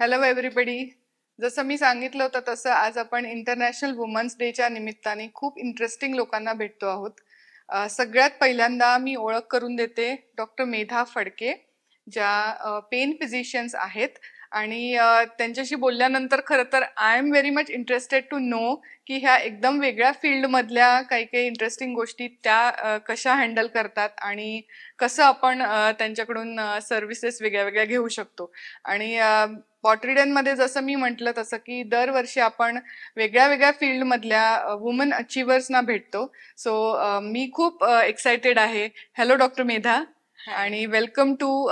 Hello everybody जसं मी सांगितलं होतं तसं आज आपण इंटरनॅशनल वुमन्स डेच्या निमित्ताने खूप इंटरेस्टिंग लोकांना भेटतो आहोत सगळ्यात पहिल्यांदा मी ओळख करून देते डॉक्टर मेधा फडके ज्या पेन फिजिशियन्स आहेत आणि त्यांच्याशी बोलल्यानंतर खरं तर I am very much interested to know की ह्या एकदम वेगळ्या फील्डमधल्या काही काही इंटरेस्टिंग गोष्टी त्या कशा हँडल करतात आणि कसं आपण त्यांच्याकडून सर्व्हिसेस वेगळ्या वेगळ्या घेऊ शकतो आणि मध्ये जसं मी म्हटलं तसं की दरवर्षी आपण वेगळ्या वेगळ्या फील्डमधल्या वुमन अचिव्हर्सना भेटतो सो मी खूप एक्सायटेड आहे हॅलो डॉक्टर मेधा आणि वेलकम टू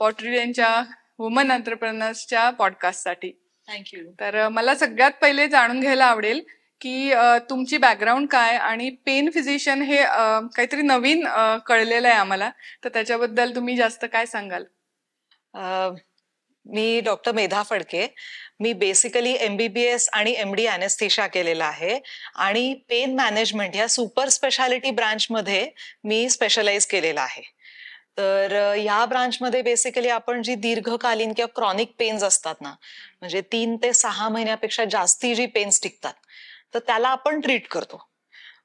पॉट्रिडनच्या वुमन पॉडकास्ट पॉडकास्टसाठी थँक्यू तर मला सगळ्यात पहिले जाणून घ्यायला आवडेल की तुमची बॅकग्राऊंड काय आणि पेन फिजिशियन हे काहीतरी नवीन कळलेलं आहे आम्हाला तर त्याच्याबद्दल तुम्ही जास्त काय सांगाल मी डॉक्टर मेधा फडके मी बेसिकली एमबीबीएस आणि एम डी अनेस्थिशा केलेला आहे आणि पेन मॅनेजमेंट या सुपर स्पेशालिटी ब्रांचमध्ये मी स्पेशलाइज केलेला आहे तर ह्या ब्रांचमध्ये बेसिकली आपण जी दीर्घकालीन किंवा क्रॉनिक पेन्स असतात ना म्हणजे तीन ते सहा महिन्यापेक्षा जास्ती जी पेन्स टिकतात तर त्याला आपण ट्रीट करतो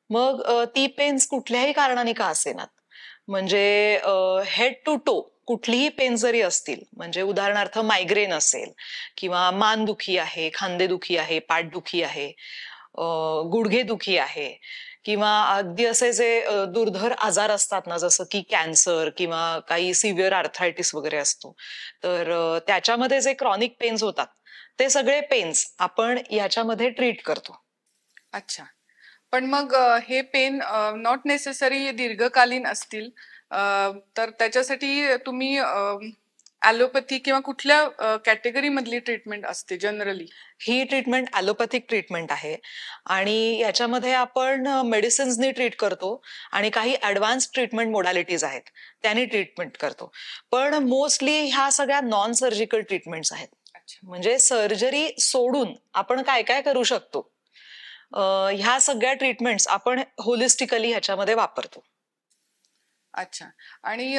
मग ती पेन्स कुठल्याही कारणाने का असेनात म्हणजे हेड टू टो कुठलीही पेन जरी असतील म्हणजे उदाहरणार्थ मायग्रेन असेल किंवा मान दुखी आहे खांदे दुखी आहे पाठदुखी आहे दुखी आहे किंवा अगदी असे जे दुर्धर आजार असतात ना जसं की कॅन्सर किंवा काही सिव्हिअर आर्थरायटिस वगैरे असतो तर त्याच्यामध्ये जे क्रॉनिक पेन्स होतात ते सगळे पेन्स आपण याच्यामध्ये ट्रीट करतो अच्छा पण मग हे पेन नॉट नेसेसरी दीर्घकालीन असतील तर त्याच्यासाठी तुम्ही ॲलोपॅथी किंवा कुठल्या कॅटेगरी मधली ट्रीटमेंट असते जनरली ही ट्रीटमेंट ॲलोपॅथिक ट्रीटमेंट आहे आणि याच्यामध्ये आपण मेडिसिन्सनी ट्रीट करतो आणि काही ॲडव्हान्स ट्रीटमेंट मोडॅलिटीज आहेत त्याने ट्रीटमेंट करतो पण मोस्टली ह्या सगळ्या नॉन सर्जिकल ट्रीटमेंट्स आहेत म्हणजे सर्जरी सोडून आपण काय काय करू शकतो ह्या सगळ्या ट्रीटमेंट्स आपण होलिस्टिकली ह्याच्यामध्ये वापरतो अच्छा आणि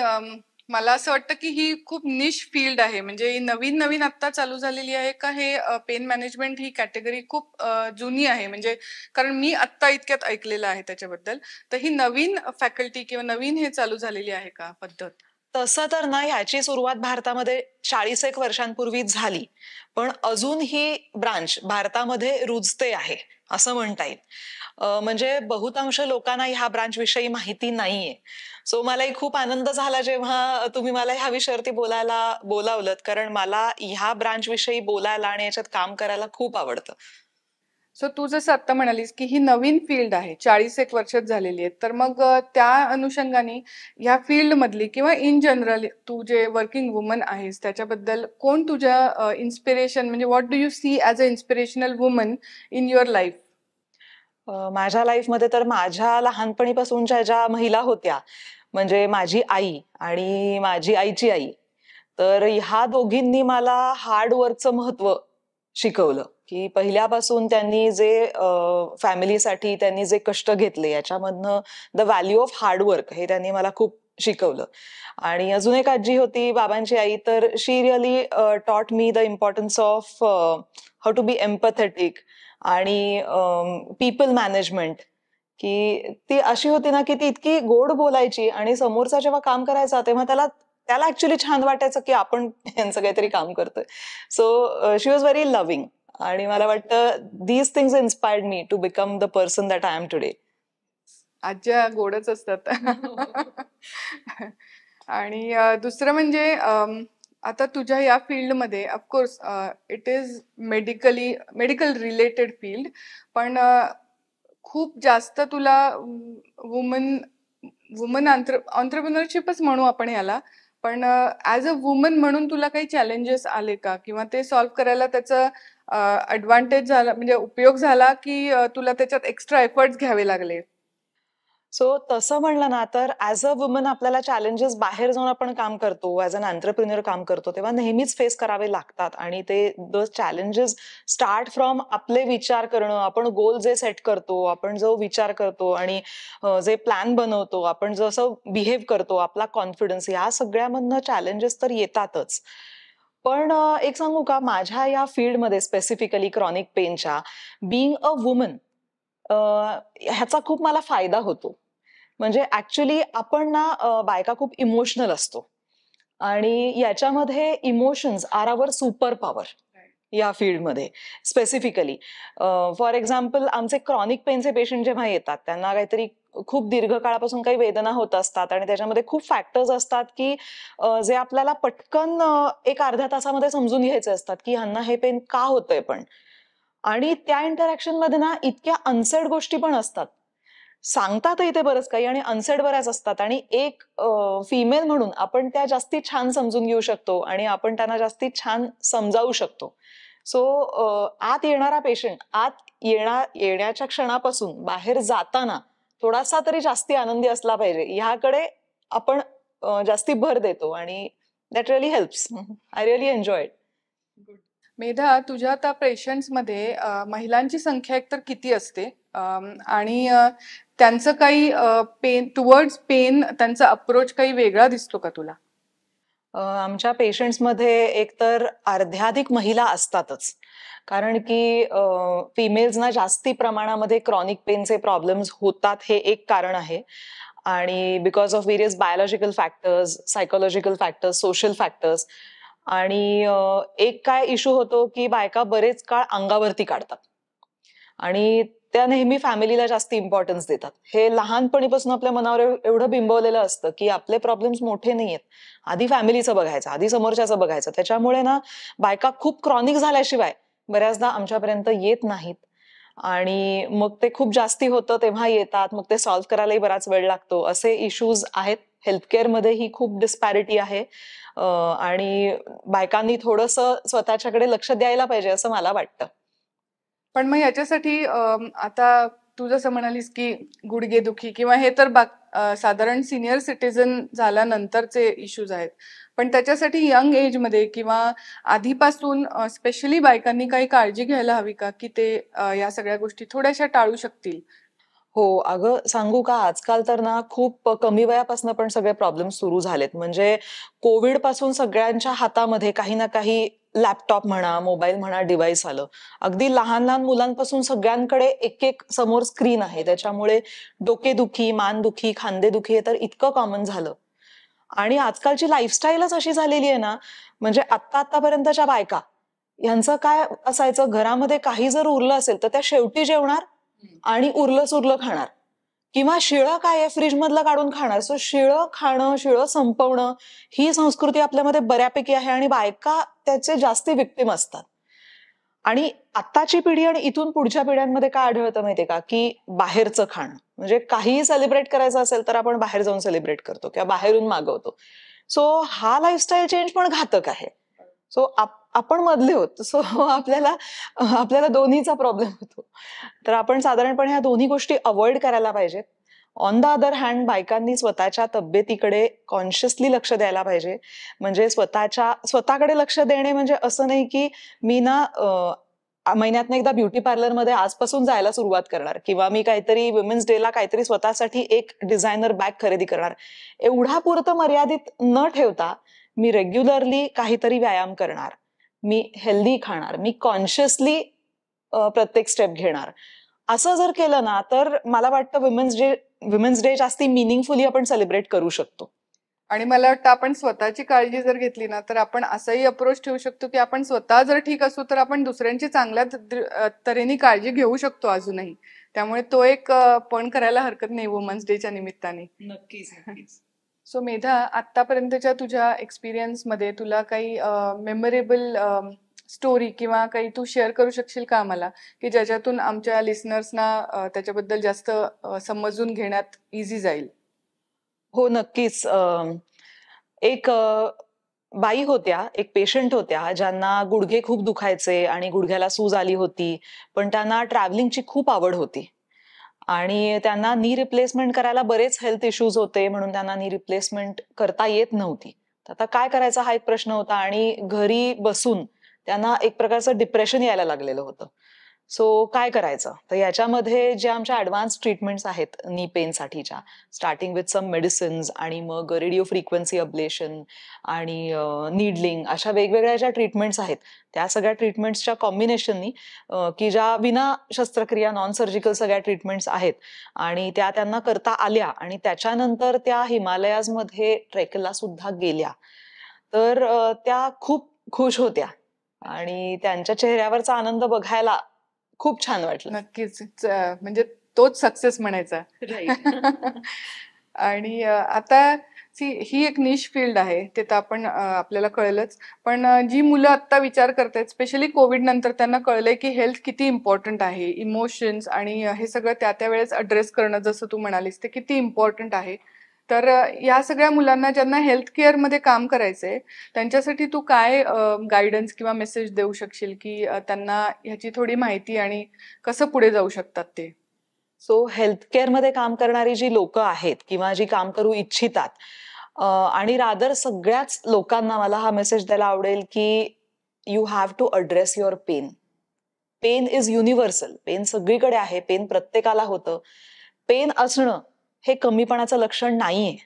मला असं वाटतं की ही खूप निश फील्ड आहे म्हणजे नवीन नवीन आत्ता चालू झालेली आहे का हे पेन मॅनेजमेंट ही कॅटेगरी खूप जुनी आहे म्हणजे कारण मी आत्ता इतक्यात ऐकलेलं आहे त्याच्याबद्दल तर ही नवीन फॅकल्टी किंवा नवीन हे चालू झालेली आहे का पद्धत तसं तर ना ह्याची सुरुवात भारतामध्ये चाळीस एक वर्षांपूर्वी झाली पण अजून ही ब्रांच भारतामध्ये रुजते आहे असं म्हणता येईल म्हणजे बहुतांश लोकांना ह्या ब्रांच विषयी माहिती नाहीये सो मलाही खूप आनंद झाला जेव्हा तुम्ही मला ह्या विषयावरती बोलायला बोलावलं कारण मला ह्या ब्रांच विषयी बोलायला आणि याच्यात काम करायला खूप आवडतं सो तू जसं आता म्हणालीस की ही नवीन फील्ड आहे चाळीस एक वर्षात झालेली आहे तर मग त्या अनुषंगाने फील्ड मधली किंवा इन जनरल तू जे वर्किंग वुमन आहेस त्याच्याबद्दल कोण तुझ्या इन्स्पिरेशन म्हणजे what do you see as a inspirational woman in your life माझ्या लाईफमध्ये तर माझ्या लहानपणीपासूनच्या ज्या महिला होत्या म्हणजे माझी आई आणि माझी आईची आई तर ह्या दोघींनी मला हार्डवर्कचं महत्व शिकवलं की पहिल्यापासून त्यांनी जे फॅमिलीसाठी त्यांनी जे कष्ट घेतले याच्यामधनं द व्हॅल्यू ऑफ हार्डवर्क हे त्यांनी मला खूप शिकवलं आणि अजून एक आजी होती बाबांची आई तर she really taught me the importance of how to be empathetic आणि पीपल um, मॅनेजमेंट की ती अशी होती ना की ती इतकी गोड बोलायची आणि समोरचा जेव्हा काम करायचा तेव्हा त्याला त्याला ऍक्च्युली छान वाटायचं की आपण यांचं काहीतरी काम करतोय so she was very loving आणि मला वाटतं these things inspired me to become the person that I am today आजच्या गोडच असतात हो. आणि दुसरं म्हणजे आता तुझ्या या फील्डमध्ये of course it is medically medical related field पण खूप जास्त तुला वुमन वुमन ऑन्टरप्रिनरशिपच म्हणू आपण याला पण ॲज अ वुमन म्हणून तुला काही चॅलेंजेस आले का किंवा ते सॉल्व्ह करायला त्याचं ॲडव्हान्टेज झाला म्हणजे उपयोग झाला की तुला त्याच्यात एक्स्ट्रा एफर्ट्स घ्यावे लागले सो तसं म्हणलं ना तर ऍज अ वुमन आपल्याला चॅलेंजेस बाहेर जाऊन आपण काम करतो ऍज अन एंटरप्रिन्युअर काम करतो तेव्हा नेहमीच फेस करावे लागतात आणि ते द चॅलेंजेस स्टार्ट फ्रॉम आपले विचार करणं आपण गोल जे सेट करतो आपण जो विचार करतो आणि जे प्लॅन बनवतो आपण जसं बिहेव करतो आपला कॉन्फिडन्स या सगळ्यामधनं चॅलेंजेस तर येतातच पण एक सांगू का माझ्या या फील्डमध्ये स्पेसिफिकली क्रॉनिक पेनच्या बिईंग अ वुमन ह्याचा खूप मला फायदा होतो म्हणजे ऍक्च्युली आपण ना बायका खूप इमोशनल असतो आणि याच्यामध्ये emotions are our super power या फील्डमध्ये स्पेसिफिकली फॉर एक्झाम्पल आमचे क्रॉनिक पेनचे पेशंट जेव्हा येतात त्यांना काहीतरी खूप दीर्घकाळापासून काही वेदना होत असतात आणि त्याच्यामध्ये खूप फॅक्टर्स असतात की जे आपल्याला पटकन एक अर्ध्या तासामध्ये समजून घ्यायचे असतात की ह्यांना हे पेन का होतंय पण आणि त्या इंटरॅक्शन मध्ये ना इतक्या अनसेड गोष्टी पण असतात सांगतातही ते बरंच काही आणि अनसेड बऱ्याच असतात आणि एक फिमेल म्हणून आपण त्या जास्ती छान समजून घेऊ शकतो आणि आपण त्यांना जास्ती छान समजावू शकतो सो आत येणारा पेशंट आत येणा येण्याच्या क्षणापासून बाहेर जाताना थोडासा तरी जास्ती आनंदी असला पाहिजे ह्याकडे आपण जास्ती भर देतो आणि that really helps I really enjoy Medha तुझ्या आता पेशंट्समध्ये महिलांची संख्या एकतर किती असते आणि त्यांचं काही पेन टुवर्ड्स पेन त्यांचा अप्रोच काही वेगळा दिसतो का तुला आमच्या पेशंट्समध्ये एकतर अर्ध्याधिक महिला असतातच कारण की फिमेल्सना जास्ती प्रमाणामध्ये क्रॉनिक पेनचे प्रॉब्लेम्स होतात हे एक कारण आहे आणि because of various biological factors psychological factors social factors आणि एक काय इश्यू होतो की बायका बरेच काळ अंगावरती काढतात आणि त्या नेहमी फॅमिलीला जास्त इम्पॉर्टन्स देतात हे लहानपणीपासून आपल्या मनावर एवढं बिंबवलेलं असतं की आपले प्रॉब्लेम्स मोठे नाही आहेत आधी फॅमिलीचं बघायचं आधी समोरच्याचं बघायचं त्याच्यामुळे ना बायका खूप क्रॉनिक झाल्याशिवाय बऱ्याचदा आमच्यापर्यंत येत नाहीत आणि मग ते खूप जास्ती होतं तेव्हा येतात मग ते सॉल्व्ह करायलाही बराच वेळ लागतो असे इश्यूज आहेत हेल्थकेअरमध्ये ही खूप डिस्पॅरिटी आहे आणि बायकांनी थोडंसं स्वतःच्याकडे लक्ष द्यायला पाहिजे असं मला वाटतं पण मग याच्यासाठी आता तू जसं म्हणालीस की दुखी किंवा हे तर बा साधारण सिनियर सिटीजन झाल्यानंतरचे इश्यूज आहेत पण त्याच्यासाठी यंग एज एजमध्ये किंवा आधीपासून स्पेशली बायकांनी काही काळजी घ्यायला हवी का की ते या सगळ्या गोष्टी थोड्याशा टाळू शकतील हो अगं सांगू का आजकाल तर ना खूप कमी वयापासून पण सगळे प्रॉब्लेम सुरू झालेत म्हणजे कोविड पासून सगळ्यांच्या हातामध्ये काही ना काही लॅपटॉप म्हणा मोबाईल म्हणा डिव्हाइस आलं अगदी लहान लहान मुलांपासून सगळ्यांकडे एक एक समोर स्क्रीन आहे त्याच्यामुळे डोकेदुखी मानदुखी खांदेदुखी हे तर इतकं कॉमन झालं आणि आजकालची लाईफस्टाईलच अशी झालेली आहे ना म्हणजे आत्ता आतापर्यंतच्या बायका यांचं काय असायचं घरामध्ये काही जर उरलं असेल तर त्या शेवटी जेवणार आणि उरलं सुरलं खाणार किंवा शिळं काय आहे फ्रीज मधलं काढून खाणार सो शिळं खाणं शिळं संपवणं ही संस्कृती आपल्यामध्ये बऱ्यापैकी आहे आणि बायका त्याचे जास्ती विक्टिम असतात आणि आताची पिढी आणि इथून पुढच्या पिढ्यांमध्ये काय आढळतं माहितीये का की बाहेरचं खाणं म्हणजे काहीही सेलिब्रेट करायचं असेल तर आपण बाहेर जाऊन सेलिब्रेट करतो किंवा बाहेरून मागवतो सो हा लाईफस्टाईल चेंज पण घातक आहे सो आप आपण मधले होत सो आपल्याला आपल्याला दोन्हीचा प्रॉब्लेम होतो तर आपण साधारणपणे ह्या दोन्ही गोष्टी अवॉइड करायला पाहिजेत ऑन द अदर हँड बायकांनी स्वतःच्या तब्येतीकडे कॉन्शियसली लक्ष द्यायला पाहिजे म्हणजे स्वतःच्या स्वतःकडे लक्ष देणे म्हणजे असं नाही की मी ना महिन्यातनं एकदा ब्युटी पार्लरमध्ये आजपासून जायला सुरुवात करणार किंवा मी काहीतरी डे डेला काहीतरी स्वतःसाठी एक डिझायनर बॅग खरेदी करणार एवढा पुरतं मर्यादित न ठेवता मी रेग्युलरली काहीतरी व्यायाम करणार मी हेल्दी खाणार मी कॉन्शियसली प्रत्येक स्टेप घेणार असं जर केलं ना तर मला वाटतं विमेन्स डे विमेन्स डे जास्ती मिनिंगफुली आपण सेलिब्रेट करू शकतो आणि मला वाटतं आपण स्वतःची काळजी जर घेतली ना तर आपण असाही अप्रोच ठेवू शकतो की आपण स्वतः जर ठीक असू तर आपण दुसऱ्यांची चांगल्या तऱ्हेने काळजी घेऊ शकतो अजूनही त्यामुळे तो एक पण करायला हरकत नाही वुमन्स डेच्या निमित्ताने नक्कीच सो मेधा आतापर्यंतच्या तुझ्या मध्ये तुला काही मेमरेबल स्टोरी किंवा काही तू शेअर करू शकशील का आम्हाला की ज्याच्यातून आमच्या लिसनर्सना त्याच्याबद्दल जास्त समजून घेण्यात इझी जाईल हो नक्कीच एक बाई होत्या एक पेशंट होत्या ज्यांना गुडघे खूप दुखायचे आणि गुडघ्याला सूज आली होती पण त्यांना ट्रॅव्हलिंगची खूप आवड होती आणि त्यांना नी रिप्लेसमेंट करायला बरेच हेल्थ इश्यूज होते म्हणून त्यांना नी रिप्लेसमेंट करता येत नव्हती आता काय करायचा हा एक प्रश्न होता आणि घरी बसून त्यांना एक प्रकारचं डिप्रेशन यायला लागलेलं होतं सो काय करायचं तर याच्यामध्ये ज्या आमच्या ऍडव्हान्स ट्रीटमेंट्स आहेत नी पेनसाठीच्या स्टार्टिंग विथ सम मेडिसिन्स आणि मग रेडिओ फ्रिक्वेन्सी अब्लेशन आणि नीडलिंग अशा वेगवेगळ्या ज्या ट्रीटमेंट्स आहेत त्या सगळ्या ट्रीटमेंट्सच्या कॉम्बिनेशननी की ज्या विना शस्त्रक्रिया नॉन सर्जिकल सगळ्या ट्रीटमेंट्स आहेत आणि त्या त्यांना करता आल्या आणि त्याच्यानंतर त्या हिमालयाजमध्ये ट्रेकला सुद्धा गेल्या तर त्या खूप खुश होत्या आणि त्यांच्या चेहऱ्यावरचा आनंद बघायला खूप छान वाटलं नक्कीच म्हणजे तोच सक्सेस म्हणायचा आणि आता सी ही एक निश फील्ड आहे ते तर आपण आपल्याला कळलंच पण जी मुलं आता विचार करते स्पेशली कोविड नंतर त्यांना कळलंय की हेल्थ किती इम्पॉर्टंट आहे इमोशन्स आणि हे सगळं त्या त्या वेळेस अड्रेस करणं जसं तू म्हणालीस ते किती इम्पॉर्टंट आहे तर या सगळ्या मुलांना ज्यांना हेल्थ केअरमध्ये काम करायचंय त्यांच्यासाठी तू काय गायडन्स किंवा मेसेज देऊ शकशील की त्यांना ह्याची थोडी माहिती आणि कसं पुढे जाऊ शकतात ते सो हेल्थ केअरमध्ये काम करणारी जी लोक आहेत किंवा जी काम करू इच्छितात आणि रादर सगळ्याच लोकांना मला हा मेसेज द्यायला आवडेल की you have to address your pain pain is universal pain सगळीकडे आहे पेन प्रत्येकाला होतं पेन असणं हे कमीपणाचं लक्षण नाहीये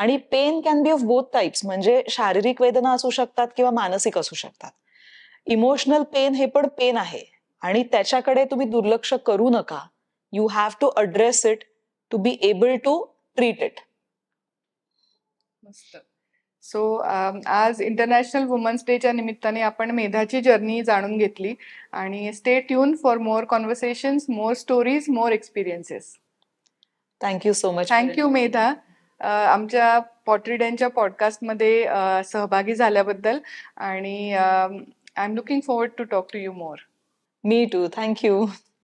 आणि pain can be of both types म्हणजे शारीरिक वेदना असू शकतात किंवा मानसिक असू शकतात इमोशनल पेन हे पण पेन आहे आणि त्याच्याकडे तुम्ही दुर्लक्ष करू नका you have to address it to be able to treat it so आज इंटरनॅशनल वुमन्स डेच्या निमित्ताने आपण मेधाची जर्नी जाणून घेतली आणि stay tune for more conversations more stories more experiences thank you so much thank you Medha आमच्या पॉटरीडनच्या पॉडकास्टमध्ये uh, सहभागी झाल्याबद्दल आणि I am looking forward to talk to you more me too thank you